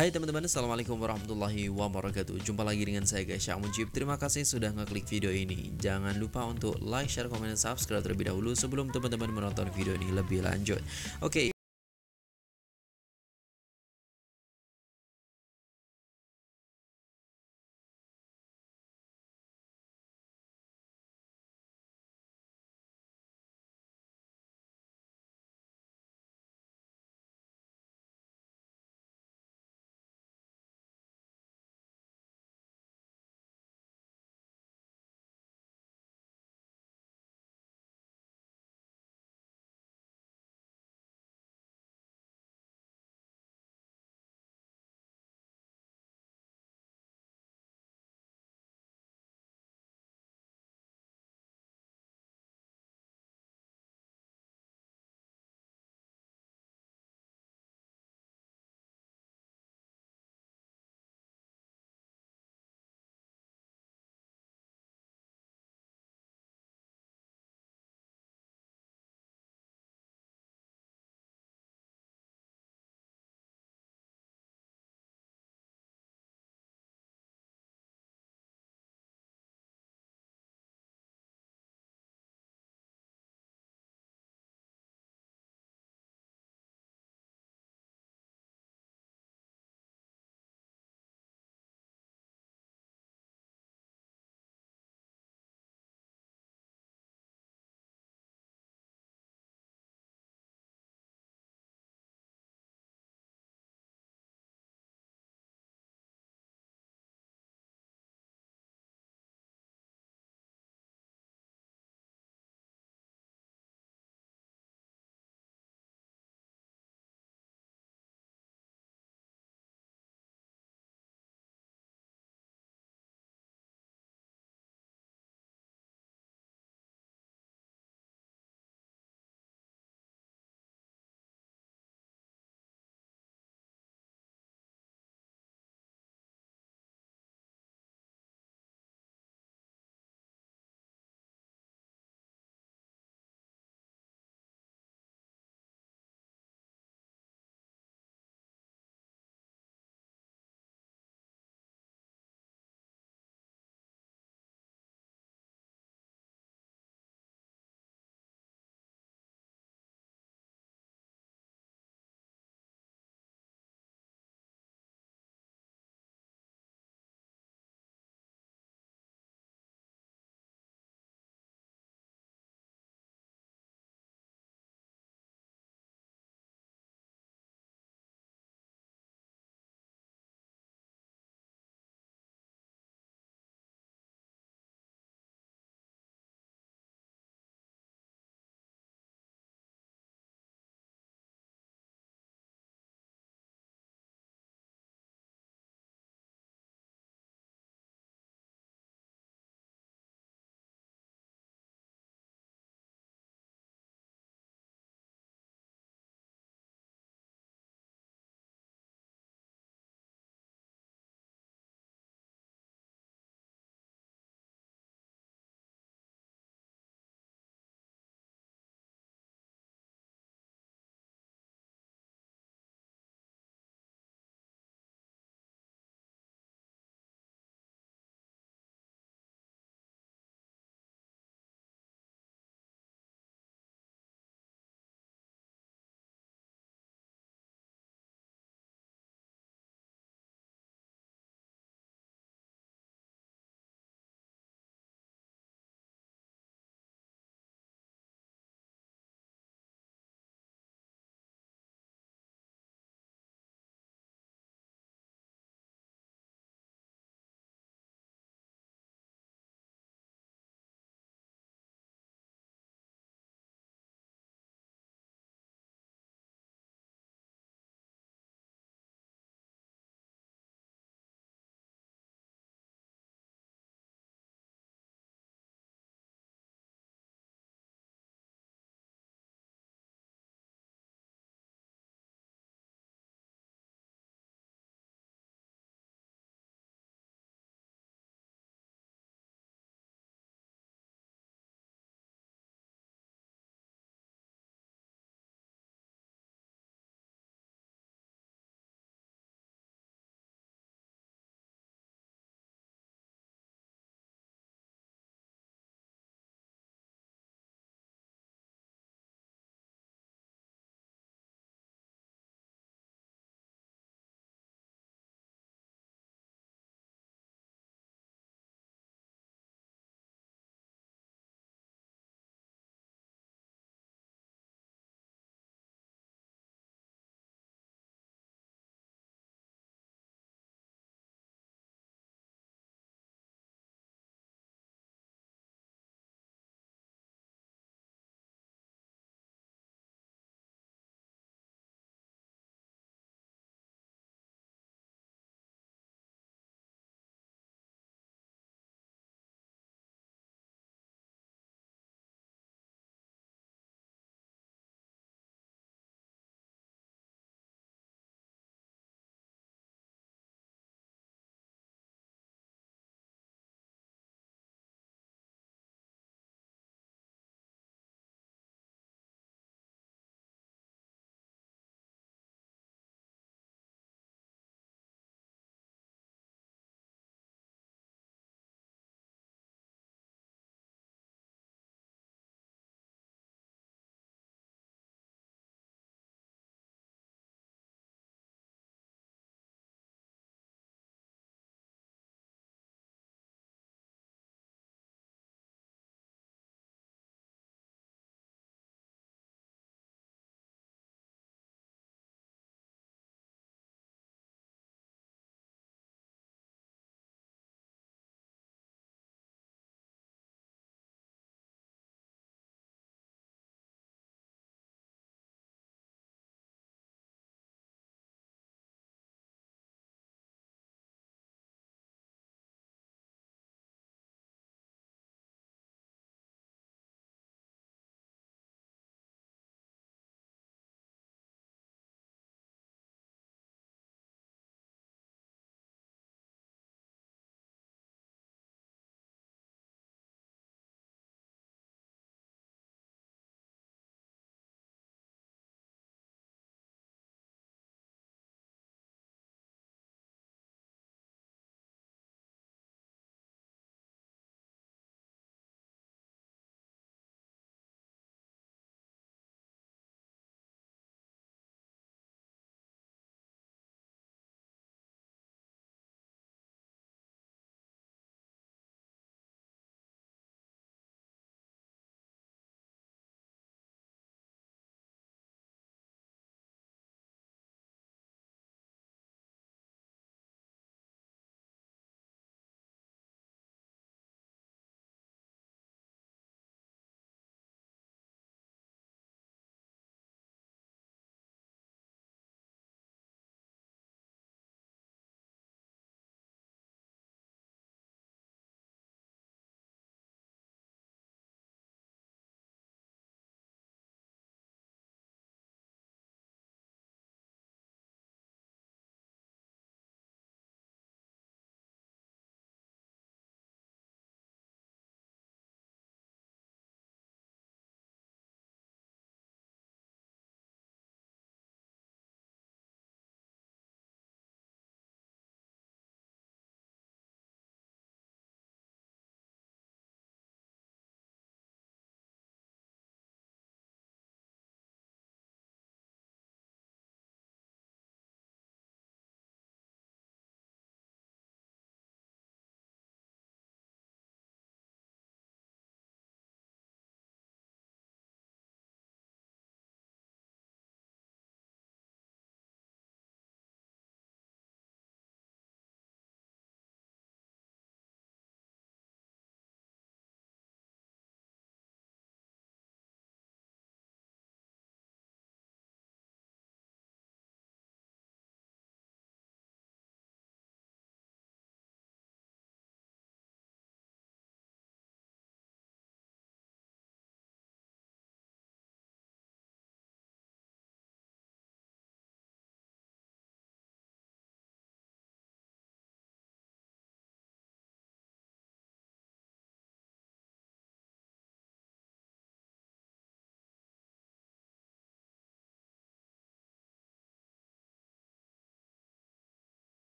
Hai teman-teman, Assalamualaikum warahmatullahi wabarakatuh Jumpa lagi dengan saya guys, Syah Mujib Terima kasih sudah ngeklik video ini Jangan lupa untuk like, share, komen, dan subscribe terlebih dahulu Sebelum teman-teman menonton video ini lebih lanjut Oke, okay.